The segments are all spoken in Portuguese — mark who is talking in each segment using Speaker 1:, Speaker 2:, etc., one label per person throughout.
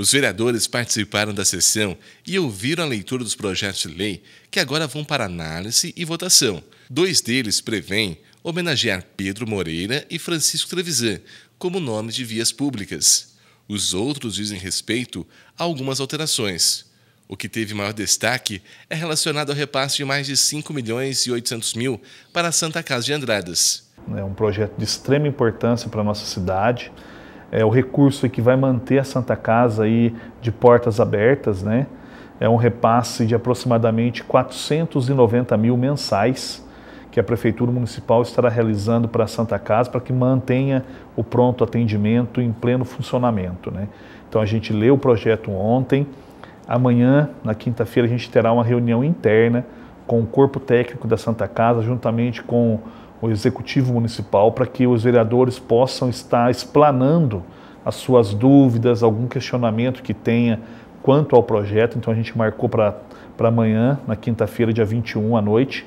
Speaker 1: Os vereadores participaram da sessão e ouviram a leitura dos projetos de lei que agora vão para análise e votação. Dois deles prevêm homenagear Pedro Moreira e Francisco Trevisan como nomes de vias públicas. Os outros dizem respeito a algumas alterações. O que teve maior destaque é relacionado ao repasse de mais de 5 milhões e 800 mil para a Santa Casa de Andradas.
Speaker 2: É um projeto de extrema importância para a nossa cidade é o recurso que vai manter a Santa Casa aí de portas abertas, né? É um repasse de aproximadamente 490 mil mensais que a Prefeitura Municipal estará realizando para a Santa Casa para que mantenha o pronto atendimento em pleno funcionamento. Né? Então a gente leu o projeto ontem, amanhã, na quinta-feira, a gente terá uma reunião interna com o corpo técnico da Santa Casa, juntamente com o executivo municipal para que os vereadores possam estar explanando as suas dúvidas, algum questionamento que tenha quanto ao projeto. Então a gente marcou para amanhã, na quinta-feira, dia 21 à noite,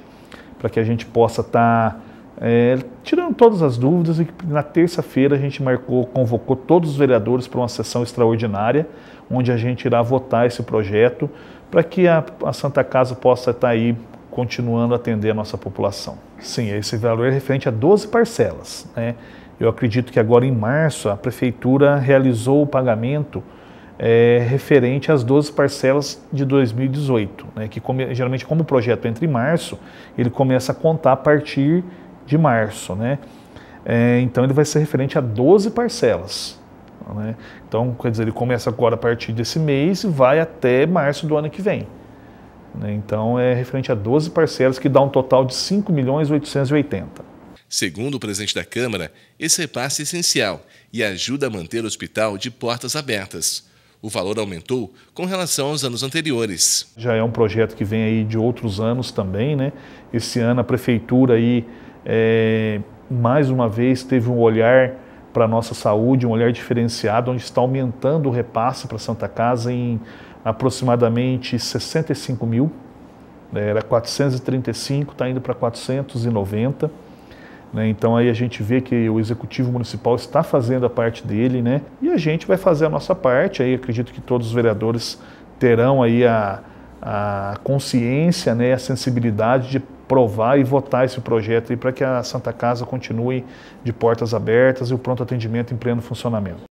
Speaker 2: para que a gente possa estar tá, é, tirando todas as dúvidas e na terça-feira a gente marcou, convocou todos os vereadores para uma sessão extraordinária, onde a gente irá votar esse projeto para que a, a Santa Casa possa estar tá aí continuando a atender a nossa população. Sim, esse valor é referente a 12 parcelas. Né? Eu acredito que agora em março a prefeitura realizou o pagamento é, referente às 12 parcelas de 2018, né? que come, geralmente como o projeto entra em março, ele começa a contar a partir de março. Né? É, então ele vai ser referente a 12 parcelas. Né? Então, quer dizer, ele começa agora a partir desse mês e vai até março do ano que vem. Né? Então é referente a 12 parcelas, que dá um total de 5 milhões e 880.
Speaker 1: Segundo o presidente da Câmara, esse repasse é essencial e ajuda a manter o hospital de portas abertas. O valor aumentou com relação aos anos anteriores.
Speaker 2: Já é um projeto que vem aí de outros anos também, né? Esse ano a prefeitura aí é, mais uma vez teve um olhar para a nossa saúde, um olhar diferenciado, onde está aumentando o repasse para a Santa Casa em aproximadamente 65 mil, né, era 435, está indo para 490. Né, então aí a gente vê que o executivo municipal está fazendo a parte dele, né? E a gente vai fazer a nossa parte. Aí acredito que todos os vereadores terão aí a, a consciência, né, a sensibilidade de provar e votar esse projeto para que a Santa Casa continue de portas abertas e o pronto atendimento em pleno funcionamento.